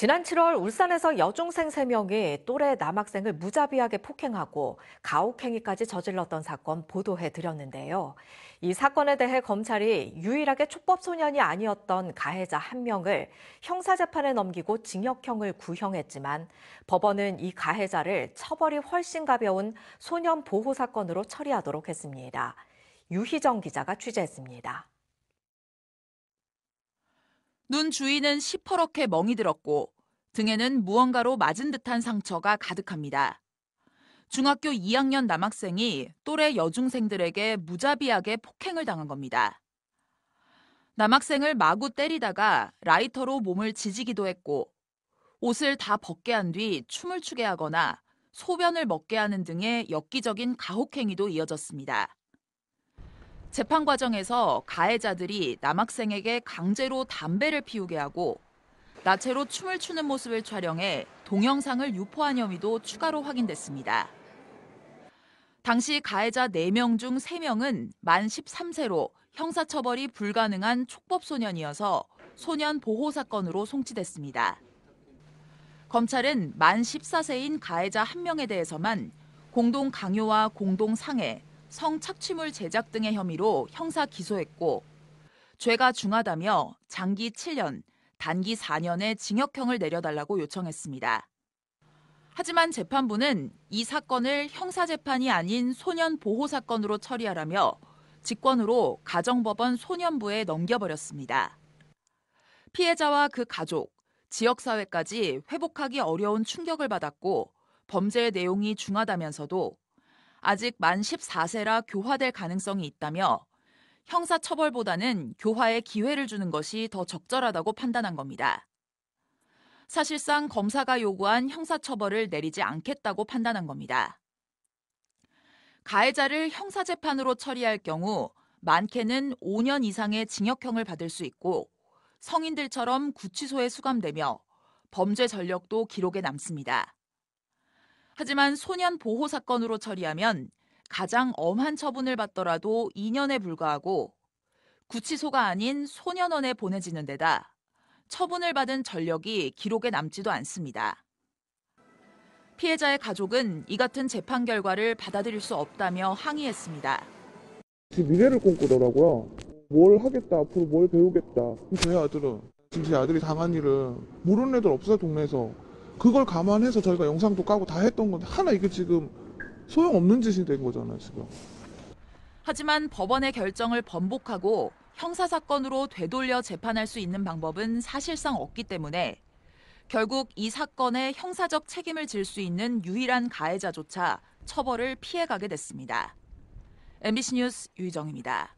지난 7월 울산에서 여중생 3명이 또래 남학생을 무자비하게 폭행하고 가혹행위까지 저질렀던 사건 보도해 드렸는데요. 이 사건에 대해 검찰이 유일하게 촉법소년이 아니었던 가해자 1명을 형사재판에 넘기고 징역형을 구형했지만 법원은 이 가해자를 처벌이 훨씬 가벼운 소년 보호 사건으로 처리하도록 했습니다. 유희정 기자가 취재했습니다. 눈 주위는 시퍼렇게 멍이 들었고 등에는 무언가로 맞은 듯한 상처가 가득합니다. 중학교 2학년 남학생이 또래 여중생들에게 무자비하게 폭행을 당한 겁니다. 남학생을 마구 때리다가 라이터로 몸을 지지기도 했고 옷을 다 벗게 한 뒤 춤을 추게 하거나 소변을 먹게 하는 등의 엽기적인 가혹행위도 이어졌습니다. 재판 과정에서 가해자들이 남학생에게 강제로 담배를 피우게 하고 나체로 춤을 추는 모습을 촬영해 동영상을 유포한 혐의도 추가로 확인됐습니다. 당시 가해자 4명 중 3명은 만 13세로 형사처벌이 불가능한 촉법소년이어서 소년 보호 사건으로 송치됐습니다. 검찰은 만 14세인 가해자 1명에 대해서만 공동 강요와 공동 상해, 성착취물 제작 등의 혐의로 형사 기소했고 죄가 중하다며 장기 7년, 단기 4년의 징역형을 내려달라고 요청했습니다. 하지만 재판부는 이 사건을 형사재판이 아닌 소년 보호 사건으로 처리하라며 직권으로 가정법원 소년부에 넘겨버렸습니다. 피해자와 그 가족, 지역사회까지 회복하기 어려운 충격을 받았고 범죄의 내용이 중하다면서도 아직 만 14세라 교화될 가능성이 있다며 형사처벌보다는 교화에 기회를 주는 것이 더 적절하다고 판단한 겁니다. 사실상 검사가 요구한 형사처벌을 내리지 않겠다고 판단한 겁니다. 가해자를 형사재판으로 처리할 경우 많게는 5년 이상의 징역형을 받을 수 있고 성인들처럼 구치소에 수감되며 범죄 전력도 기록에 남습니다. 하지만 소년 보호 사건으로 처리하면 가장 엄한 처분을 받더라도 2년에 불과하고 구치소가 아닌 소년원에 보내지는 데다 처분을 받은 전력이 기록에 남지도 않습니다. 피해자의 가족은 이 같은 재판 결과를 받아들일 수 없다며 항의했습니다. 미래를 꿈꾸더라고요. 뭘 하겠다, 앞으로 뭘 배우겠다. 제 아들은 지금 제 아들이 당한 일은 모르는 애들 없어요, 동네에서. 그걸 감안해서 저희가 영상도 까고 다 했던 건데 하나 이게 지금 소용없는 짓이 된 거잖아요, 지금. 하지만 법원의 결정을 번복하고 형사사건으로 되돌려 재판할 수 있는 방법은 사실상 없기 때문에 결국 이 사건에 형사적 책임을 질 수 있는 유일한 가해자조차 처벌을 피해가게 됐습니다. MBC 뉴스 유희정입니다.